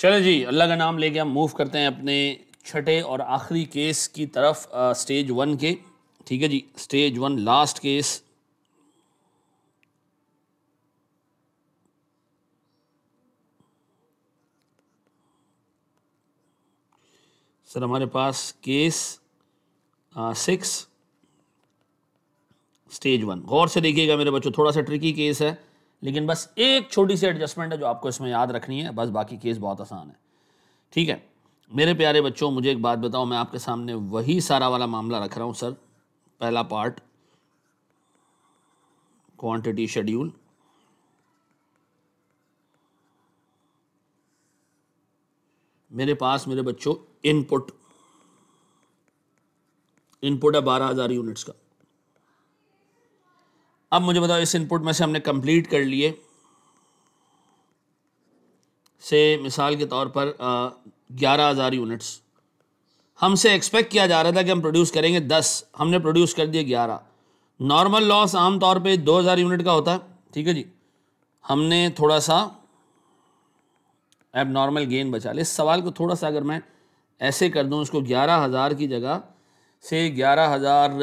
चलो जी अल्लाह का नाम लेके हम मूव करते हैं अपने छठे और आखिरी केस की तरफ आ, स्टेज वन के ठीक है जी stage one last case sir हमारे पास केस सिक्स स्टेज वन गौर से देखिएगा मेरे बच्चों थोड़ा सा ट्रिकी केस है लेकिन बस एक छोटी सी एडजस्टमेंट है जो आपको इसमें याद रखनी है बस बाकी केस बहुत आसान है ठीक है मेरे प्यारे बच्चों मुझे एक बात बताओ मैं आपके सामने वही सारा वाला मामला रख रहा हूँ सर पहला पार्ट क्वांटिटी शेड्यूल मेरे पास मेरे बच्चों इनपुट इनपुट है बारह हज़ार यूनिट्स का अब मुझे बताओ इस इनपुट में से हमने कंप्लीट कर लिए से मिसाल के तौर पर ग्यारह हज़ार यूनिट्स हमसे एक्सपेक्ट किया जा रहा था कि हम प्रोड्यूस करेंगे दस हमने प्रोड्यूस कर दिए ग्यारह नॉर्मल लॉस आम तौर पे दो हज़ार यूनिट का होता है ठीक है जी हमने थोड़ा सा एब नॉर्मल गेन बचा लिया इस सवाल को थोड़ा सा अगर मैं ऐसे कर दूँ इसको ग्यारह हज़ार की जगह से ग्यारह हज़ार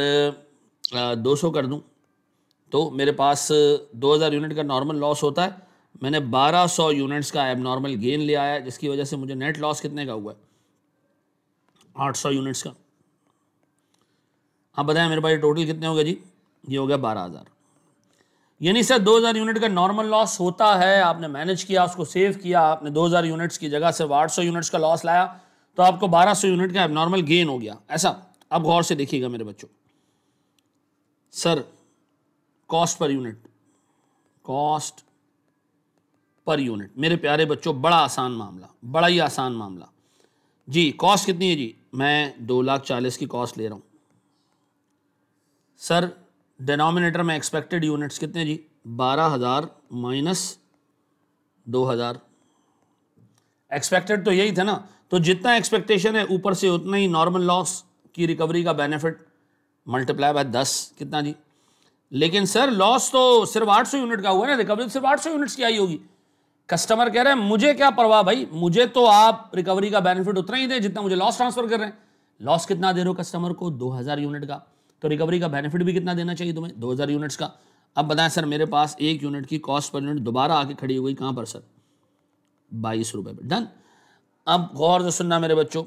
दो सौ कर दूँ तो मेरे पास 2000 यूनिट का नॉर्मल लॉस होता है मैंने 1200 यूनिट्स का एबनॉर्मल गेन ले आया जिसकी वजह से मुझे नेट लॉस कितने का हुआ है 800 यूनिट्स का आप बताएं मेरे पास टोटल कितने हो गए जी ये हो गया बारह हज़ार यानी सर 2000 यूनिट का नॉर्मल लॉस होता है आपने मैनेज किया उसको सेव किया आपने 2000 यूनिट्स की जगह सिर्फ आठ यूनिट्स का लॉस लाया तो आपको 1200 यूनिट का नॉर्मल गेन हो गया ऐसा अब गौर से देखिएगा मेरे बच्चों sir cost per unit cost per unit मेरे प्यारे बच्चों बड़ा आसान मामला बड़ा ही आसान मामला जी कॉस्ट कितनी है जी मैं दो लाख चालीस की कॉस्ट ले रहा हूँ सर डिनोमिनेटर में एक्सपेक्टेड यूनिट्स कितने जी बारह हज़ार माइनस दो हज़ार एक्सपेक्टेड तो यही था ना तो जितना एक्सपेक्टेशन है ऊपर से उतना ही नॉर्मल लॉस की रिकवरी का बेनिफिट मल्टीप्लाई बाय दस कितना जी लेकिन सर लॉस तो सिर्फ आठ सौ यूनिट का हुआ ना रिकवरी सिर्फ आठ सौ यूनिट्स की आई होगी कस्टमर कह रहे हैं मुझे क्या परवाह भाई मुझे तो आप रिकवरी का बेनिफिट उतना ही दें जितना मुझे लॉस ट्रांसफर कर रहे हैं लॉस कितना दे रहे हो कस्टमर को दो हज़ार यूनिट का तो रिकवरी का बेनिफिट भी कितना देना चाहिए तुम्हें दो हज़ार यूनिट्स का अब बताएं सर मेरे पास एक यूनिट की कॉस्ट पर यूनिट दोबारा आके खड़ी हो गई कहाँ पर सर बाईस रुपये पर डन अब गौर से सुनना मेरे बच्चों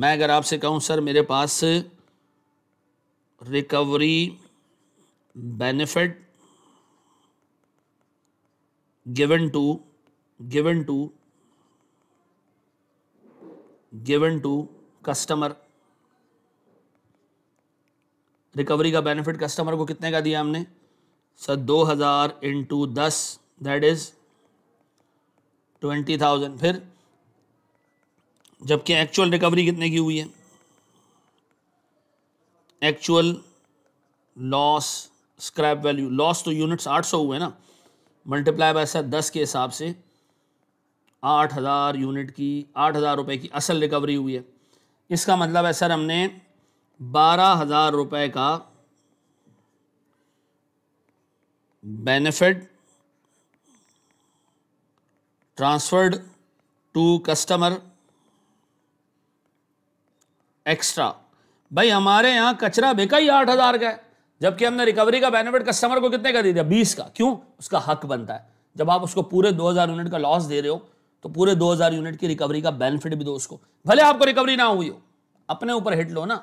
मैं अगर आपसे कहूँ सर मेरे पास recovery benefit given to given to given to customer recovery का बेनिफिट कस्टमर को कितने का दिया हमने सर दो हज़ार इंटू दस दैट इज़ ट्वेंटी थाउजेंड फिर जबकि एक्चुअल रिकवरी कितने की हुई है actual loss scrap value loss तो यूनिट्स 800 हुए ना मल्टीप्लाई बाय सर दस के हिसाब से आठ हज़ार यूनिट की आठ हज़ार रुपये की असल रिकवरी हुई है इसका मतलब है सर हमने बारह हज़ार रुपये का benefit transferred to customer extra भाई हमारे यहाँ कचरा बेका ही आठ हज़ार का है जबकि हमने रिकवरी का बेनिफिट कस्टमर को कितने का दे दिया बीस का क्यों उसका हक बनता है जब आप उसको पूरे दो हज़ार यूनिट का लॉस दे रहे हो तो पूरे दो हज़ार यूनिट की रिकवरी का बेनिफिट भी दो उसको भले आपको रिकवरी ना हुई हो अपने ऊपर हिट लो ना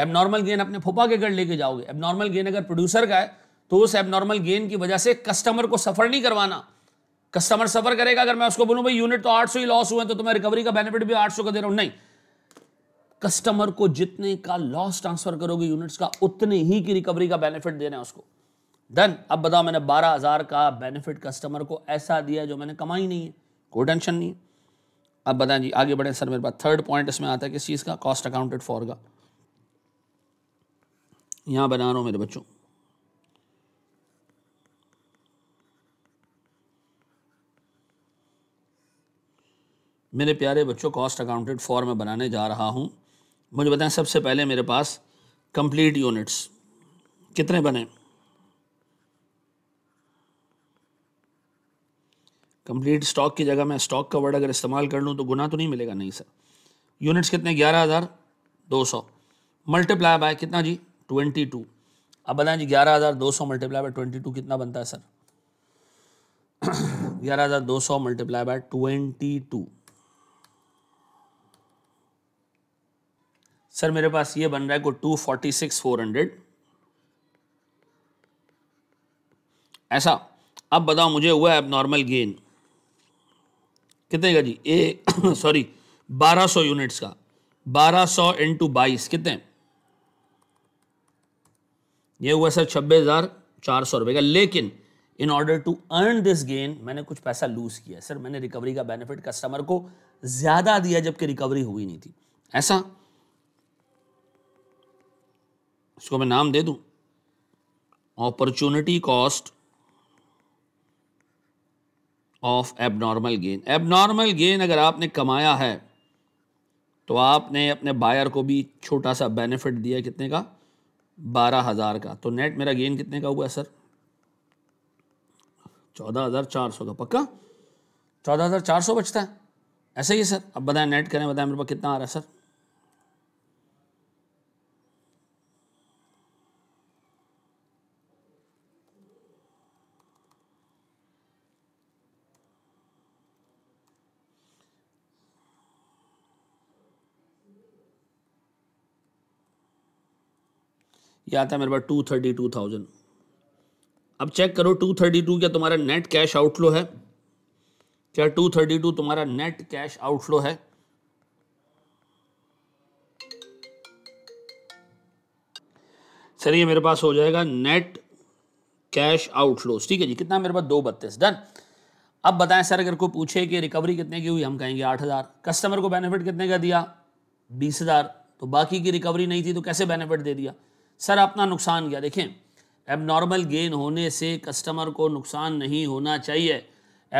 एबनॉर्मल गेन अपने फुपा के घर लेके जाओगे एबनॉर्मल गेन अगर प्रोड्यूसर का है तो उस एबनॉर्मल गेन की वजह से कस्टमर को सफ़र नहीं करवाना कस्टमर सफ़र करेगा अगर मैं उसको बोलूँ भाई यूनिट तो 800 ही लॉस हुए तो तुम्हें रिकवरी का बेनिफिट भी 800 का दे रहा हूँ नहीं कस्टमर को जितने का लॉस ट्रांसफर करोगे यूनिट्स का उतने ही की रिकवरी का बेनिफिट देना है उसको देन अब बताओ मैंने बारह हजार का बेनिफिट कस्टमर को ऐसा दिया जो मैंने कमाई नहीं है कोई टेंशन नहीं है अब बताएं जी आगे बढ़े सर मेरे पास थर्ड पॉइंट इसमें आता है किस चीज़ का कॉस्ट अकाउंटेड फॉर का यहां बना रहा हूं मेरे बच्चों मेरे प्यारे बच्चों कॉस्ट अकाउंटेड फॉर में बनाने जा रहा हूं मुझे बताएं सबसे पहले मेरे पास कंप्लीट यूनिट्स कितने बने कंप्लीट स्टॉक की जगह मैं स्टॉक का वर्ड अगर इस्तेमाल कर लूँ तो गुना तो नहीं मिलेगा नहीं सर यूनिट्स कितने ग्यारह हज़ार दो सौ मल्टीप्लाई बाय कितना जी ट्वेंटी टू अब बताएं जी ग्यारह हज़ार दो सौ मल्टीप्लाई बाय ट्वेंटी टू कितना बनता है सर ग्यारह हज़ार दो सौ multiply by twenty two sir मेरे पास ये बन रहा है को two forty six four hundred ऐसा अब बताओ मुझे हुआ है नॉर्मल गेन कितने का जी ए सॉरी बारह सौ यूनिट्स का बारह सौ इंटू बाईस कितने ये हुआ सर छब्बीस हज़ार चार सौ रुपए का लेकिन in order to earn this gain मैंने कुछ पैसा लूज़ किया सर मैंने रिकवरी का बेनिफिट कस्टमर को ज़्यादा दिया जबकि रिकवरी हुई नहीं थी ऐसा इसको मैं नाम दे दूं opportunity cost of abnormal gain abnormal gain अगर आपने कमाया है तो आपने अपने बायर को भी छोटा सा बेनिफिट दिया कितने का बारह हज़ार का तो नेट मेरा गेन कितने का हुआ सर चौदह हज़ार चार सौ का पक्का चौदह हज़ार चार सौ बचता है ऐसे ही सर अब बताएं नेट करें बताएं मेरे पास कितना आ रहा है सर क्या आता है मेरे पास टू थर्टी टू थाउजेंड अब चेक करो टू थर्टी टू क्या तुम्हारा नेट कैश आउटफ्लो है क्या टू थर्टी टू तुम्हारा नेट कैश आउटफ्लो है सर ये मेरे पास हो जाएगा नेट कैश आउटफ्लोस ठीक है जी कितना मेरे पास दो बत्तीस डन अब बताएं सर अगर कोई पूछे कि रिकवरी कितने की हुई हम कहेंगे आठ हज़ार कस्टमर को बेनिफिट कितने का दिया बीस हज़ार तो बाकी की रिकवरी नहीं थी तो कैसे बेनिफिट दे दिया सर अपना नुकसान क्या देखें एबनॉर्मल गेन होने से कस्टमर को नुकसान नहीं होना चाहिए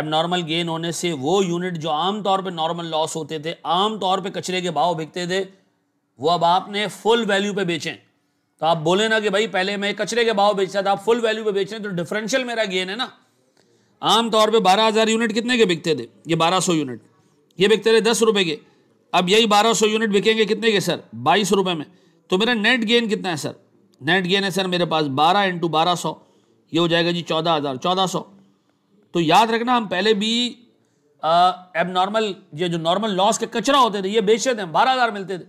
एबनॉर्मल गेन होने से वो यूनिट जो आम तौर पे नॉर्मल लॉस होते थे आम तौर पे कचरे के भाव बिकते थे वो अब आपने फुल वैल्यू पे बेचें तो आप बोले ना कि भाई पहले मैं कचरे के भाव बेचता था आप फुल वैल्यू पे बेच रहे तो डिफरेंशियल मेरा गेन है ना आम तौर पे 12000 यूनिट कितने के बिकते थे ये 1200 यूनिट ये बिकते थे दस रुपये के अब यही 1200 यूनिट बिकेंगे कितने के सर बाईस रुपये में तो मेरा नेट गेन कितना है सर नेट गेन है सर मेरे पास बारह इंटू बारह सौ ये हो जाएगा जी चौदह हज़ार चौदह सौ तो याद रखना हम पहले भी एब नॉर्मल ये जो नॉर्मल लॉस के कचरा होते थे ये बेचते थे बारह हज़ार मिलते थे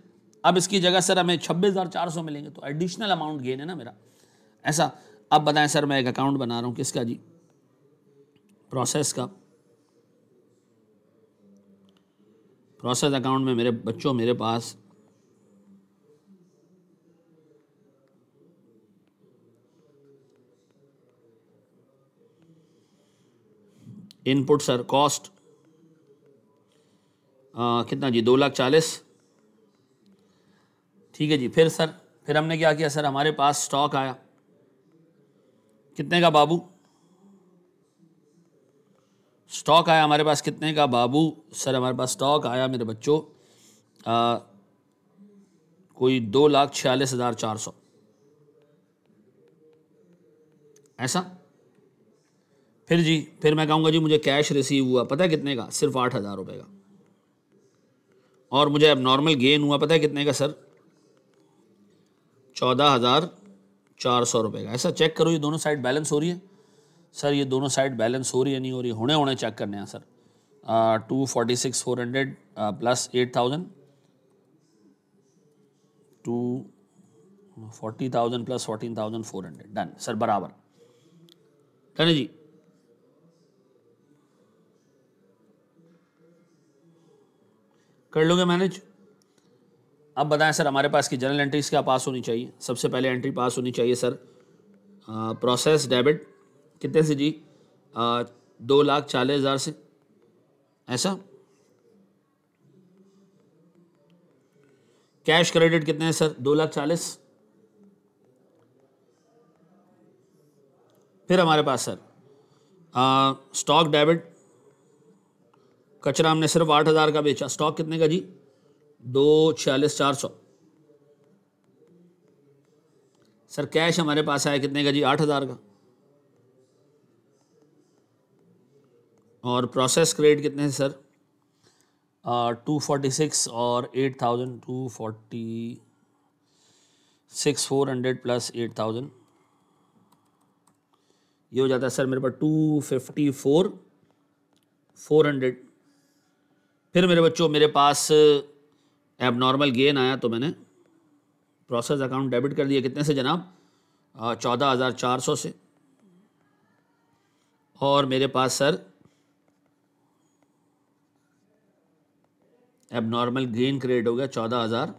अब इसकी जगह सर हमें छब्बीस हज़ार चार सौ मिलेंगे तो एडिशनल अमाउंट गेन है ना मेरा ऐसा अब बताएं सर मैं एक अकाउंट बना रहा हूँ किसका जी प्रोसेस का प्रोसेस अकाउंट में मेरे बच्चों मेरे पास इनपुट सर कॉस्ट हाँ, कितना जी दो लाख चालीस ठीक है जी फिर सर फिर हमने क्या किया सर हमारे पास स्टॉक आया कितने का बाबू स्टॉक आया हमारे पास कितने का बाबू सर हमारे पास स्टॉक आया मेरे बच्चों कोई दो लाख छियालीस हज़ार चार सौ ऐसा फिर जी फिर मैं कहूँगा जी मुझे कैश रिसीव हुआ पता है कितने का सिर्फ आठ हज़ार रुपये का और मुझे अब नॉर्मल गेन हुआ पता है कितने का सर चौदह हज़ार चार सौ रुपये का ऐसा चेक करो ये दोनों साइड बैलेंस हो रही है सर ये दोनों साइड बैलेंस हो रही है नहीं हो रही है होने होने चेक करने हैं sir two forty six four hundred plus eight thousand two forty thousand plus fourteen thousand four hundred done sir बराबर डन जी कर लोगे मैनेज अब बताएं सर हमारे पास की जनरल एंट्रीज क्या पास होनी चाहिए सबसे पहले एंट्री पास होनी चाहिए सर आ, प्रोसेस डेबिट कितने से जी आ, दो लाख चालीस हज़ार से ऐसा कैश क्रेडिट कितने हैं सर दो लाख चालीस फिर हमारे पास सर स्टॉक डेबिट कचरा हमने सिर्फ आठ हज़ार का बेचा स्टॉक कितने का जी दो छियालीस चार सौ सर कैश हमारे पास आया कितने का जी आठ हज़ार का और प्रोसेस क्रेडिट कितने हैं सर टू फोर्टी सिक्स और eight thousand two forty six four hundred plus eight thousand ये हो जाता है सर मेरे पास two fifty four four hundred फिर मेरे बच्चों मेरे पास एबनॉर्मल गेन आया तो मैंने प्रोसेस अकाउंट डेबिट कर दिया कितने से जनाब चौदह हज़ार चार सौ से और मेरे पास सर एबनॉर्मल गेन क्रिएट हो गया चौदह हज़ार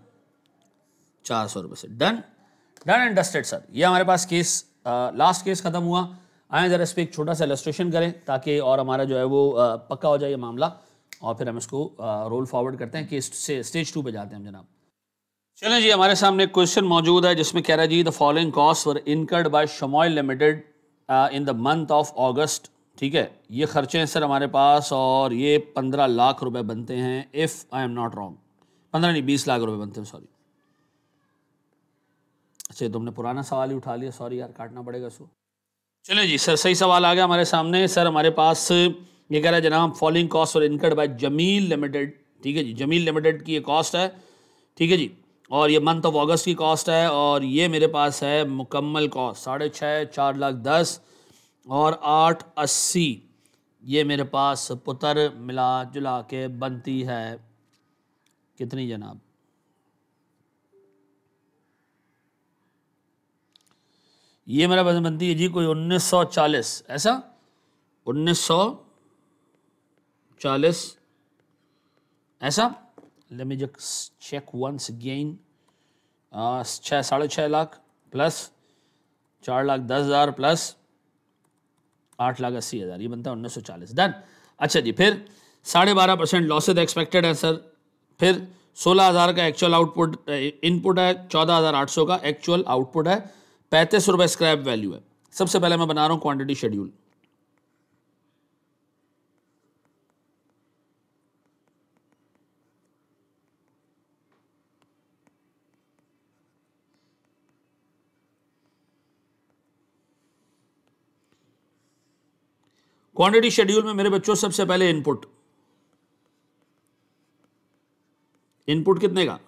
चार सौ रुपये से done done and dusted sir ये हमारे पास केस लास्ट केस ख़त्म हुआ आए ज़रा इस पर एक छोटा सा इलस्ट्रेशन करें ताकि और हमारा जो है वो आ, पक्का हो जाए ये मामला और फिर हम इसको रोल फॉरवर्ड करते हैं कि से स्टेज टू पे जाते हैं जनाब चलें जी हमारे सामने क्वेश्चन मौजूद है जिसमें कह रहा जी the following cost were incurred by Shamoil limited in the month of August ठीक है ये खर्चे हैं सर हमारे पास और ये पंद्रह लाख रुपए बनते हैं if I am not wrong पंद्रह नहीं बीस लाख रुपए बनते हैं सॉरी अच्छा तुमने पुराना सवाल ही उठा लिया सॉरी यार काटना पड़ेगा सो चलें जी सर सही सवाल आ गया हमारे सामने सर हमारे पास ये कह रहा है जनाब फॉलोइंग कॉस्ट और इनकर्ड बाय जमील लिमिटेड ठीक है जी जमील लिमिटेड की ये कॉस्ट है ठीक है जी और ये मंथ ऑफ अगस्त की कॉस्ट है और ये मेरे पास है मुकम्मल कॉस्ट साढ़े छः चार लाख दस और आठ अस्सी ये मेरे पास पुतर मिला जुला के बनती है कितनी जनाब ये मेरा बनती है जी कोई 1940 ऐसा सौ चालीस ऐसा let me just check once again छः साढ़े छः लाख प्लस चार लाख दस हज़ार प्लस आठ लाख अस्सी हज़ार ये बनता है उन्नीस सौ चालीस डन अच्छा जी फिर साढ़े बारह परसेंट लॉसेज एक्सपेक्टेड है सर फिर सोलह हज़ार का एक्चुअल आउटपुट इनपुट है चौदह हज़ार आठ सौ का एक्चुअल आउटपुट है पैंतीस रुपये स्क्रैप वैल्यू है सबसे पहले मैं बना रहा हूँ क्वांटिटी शेड्यूल क्वांटिटी शेड्यूल में मेरे बच्चों सबसे पहले इनपुट इनपुट कितने का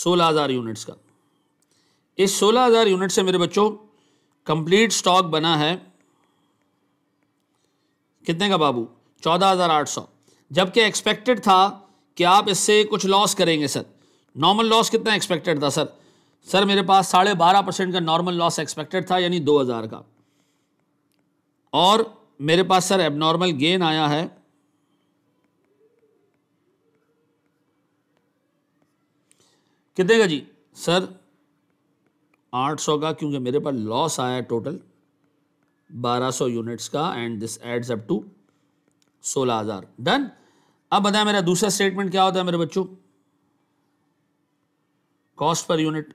सोलह हज़ार यूनिट्स का इस सोलह हज़ार यूनिट से मेरे बच्चों कंप्लीट स्टॉक बना है कितने का बाबू चौदह हज़ार आठ सौ जबकि एक्सपेक्टेड था कि आप इससे कुछ लॉस करेंगे सर नॉर्मल लॉस कितना एक्सपेक्टेड था सर सर मेरे पास साढ़े बारह परसेंट का नॉर्मल लॉस एक्सपेक्टेड था यानी दो हज़ार का और मेरे पास सर एबनॉर्मल गेन आया है कितने का जी सर 800 का क्योंकि मेरे पास लॉस आया है टोटल 1200 यूनिट्स का and this adds up to 16000 done अब बताया मेरा दूसरा स्टेटमेंट क्या होता है मेरे बच्चों cost per unit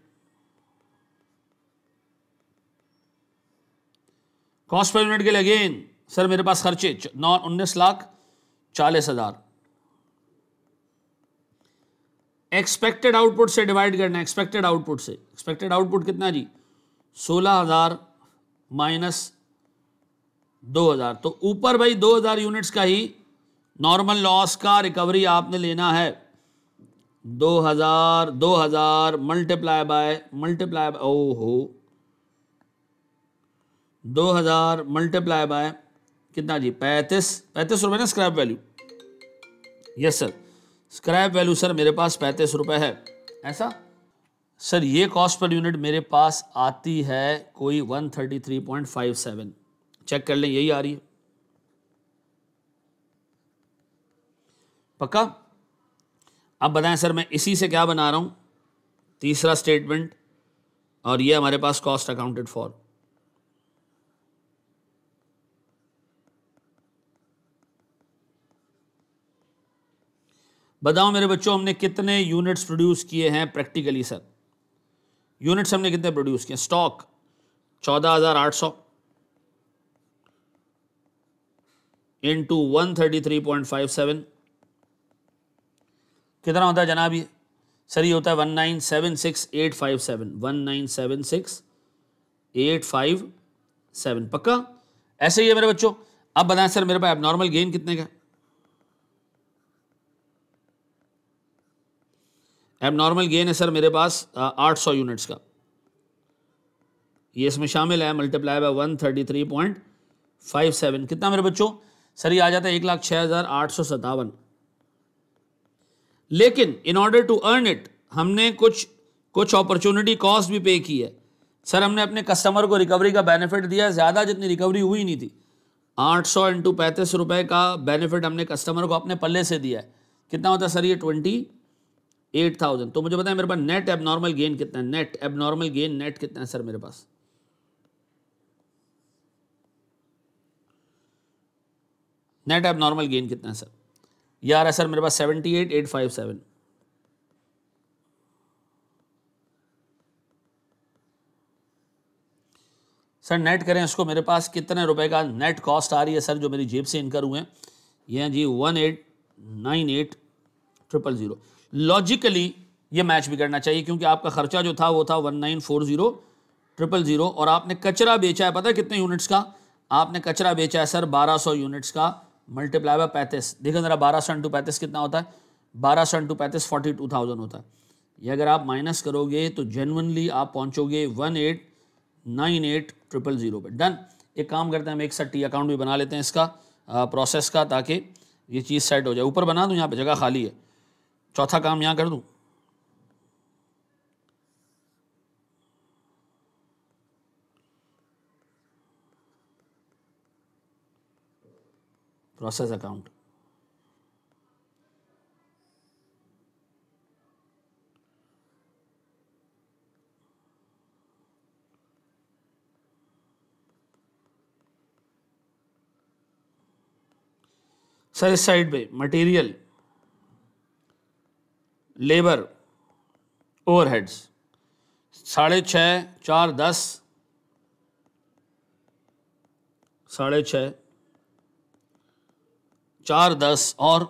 cost per unit के लिए अगेन सर मेरे पास खर्चे नौ उन्नीस लाख चालीस हज़ार एक्सपेक्टेड आउटपुट से डिवाइड करना एक्सपेक्टेड आउटपुट से एक्सपेक्टेड आउटपुट कितना जी सोलह हज़ार माइनस दो हज़ार तो ऊपर भाई दो हज़ार यूनिट्स का ही नॉर्मल लॉस का रिकवरी आपने लेना है दो हज़ार दो हज़ार मल्टीप्लाई बाय मल्टीप्लाई ओ हो दो हज़ार मल्टीप्लाई बाय कितना जी पैंतीस पैंतीस रुपये ना scrap value yes sir scrap value sir मेरे पास पैंतीस रुपये है ऐसा सर ये कॉस्ट पर यूनिट मेरे पास आती है कोई one thirty three point five seven check कर लें यही आ रही है पक्का अब बताएं सर मैं इसी से क्या बना रहा हूँ तीसरा स्टेटमेंट और ये हमारे पास कॉस्ट अकाउंटेड फॉर बताओ मेरे बच्चों हमने कितने यूनिट्स प्रोड्यूस किए हैं प्रैक्टिकली सर यूनिट्स हमने कितने प्रोड्यूस किए स्टॉक चौदह हज़ार आठ सौ into one thirty three point five seven कितना होता है जनाब ये सर ये होता है one nine seven six eight five seven one nine seven six eight five seven पक्का ऐसे ही है मेरे बच्चों अब बताएं सर मेरे पास एबनॉर्मल गेन कितने का एबनॉर्मल गेन है सर मेरे पास आठ सौ यूनिट्स का ये इसमें शामिल है multiply by one thirty three point five seven कितना मेरे बच्चों सर ये आ जाता है एक लाख छः हज़ार आठ सौ सतावन लेकिन in order to earn it हमने कुछ कुछ अपॉर्चुनिटी कॉस्ट भी पे की है सर हमने अपने कस्टमर को रिकवरी का बेनिफिट दिया ज़्यादा जितनी रिकवरी हुई नहीं थी आठ सौ इंटू पैंतीस रुपये का बेनिफिट हमने कस्टमर को अपने पल्ले से दिया है कितना होता है सर ये ट्वेंटी एट थाउजेंड तो मुझे बताएं मेरे पास नेट एबनॉर्मल गेन कितना है नेट एबनॉर्मल गेन नेट कितना है सर मेरे पास नेट एबनॉर्मल गेन कितना है सर यार है सर मेरे पास seventy eight eight five seven sir net करें इसको मेरे पास कितने रुपए का नेट कॉस्ट आ रही है सर जो मेरी जेब से इनकर हुए हैं ये हैं जी one eight nine eight triple zero logically ये मैच बिगड़ना चाहिए क्योंकि आपका खर्चा जो था वो था one nine four zero triple zero और आपने कचरा बेचा है पता है कितने यूनिट्स का आपने कचरा बेचा है सर बारह सौ यूनिट्स का मल्टीप्लाई बाय पैंतीस देखो ज़रा बारह सौ इंटू पैंतीस कितना होता है बारह सौ इंटू पैंतीस फोर्टी टू थाउजेंड होता है ये अगर आप माइनस करोगे तो जेनवनली आप पहुँचोगे one eight nine eight triple zero पर डन एक काम करते हैं हम एक सर टी अकाउंट भी बना लेते हैं इसका प्रोसेस का ताकि ये चीज़ सेट हो जाए ऊपर बना दूँ यहाँ पर जगह खाली है चौथा काम यहां कर दू प्रोसेस अकाउंट सर इस साइड पे मटेरियल लेबर ओवरहेड्स साढ़े छः चार दस साढ़े छः चार दस और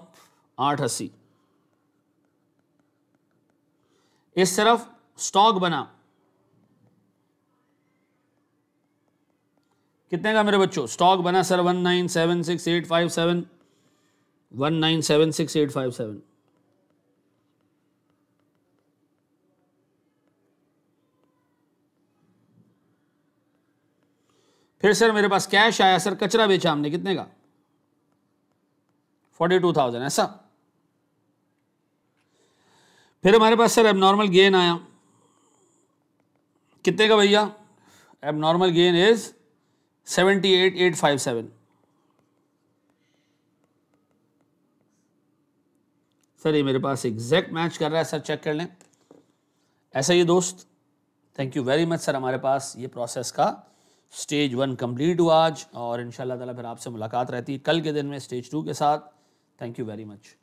आठ अस्सी इस तरफ स्टॉक बना कितने का मेरे बच्चों स्टॉक बना sir one nine seven six eight five seven one nine seven six eight five seven फिर सर मेरे पास कैश आया सर कचरा बेचा हमने कितने का फोर्टी टू थाउजेंड ऐसा फिर हमारे पास सर एबनॉर्मल गेन आया कितने का भैया abnormal gain is seventy eight eight five seven sir ये मेरे पास एग्जैक्ट मैच कर रहा है सर चेक कर लें ऐसा ही दोस्त thank you very much sir हमारे पास ये प्रोसेस का स्टेज वन कंप्लीट हुआ आज और इन ताला फिर आपसे मुलाकात रहती है कल के दिन में स्टेज टू के साथ थैंक यू वेरी मच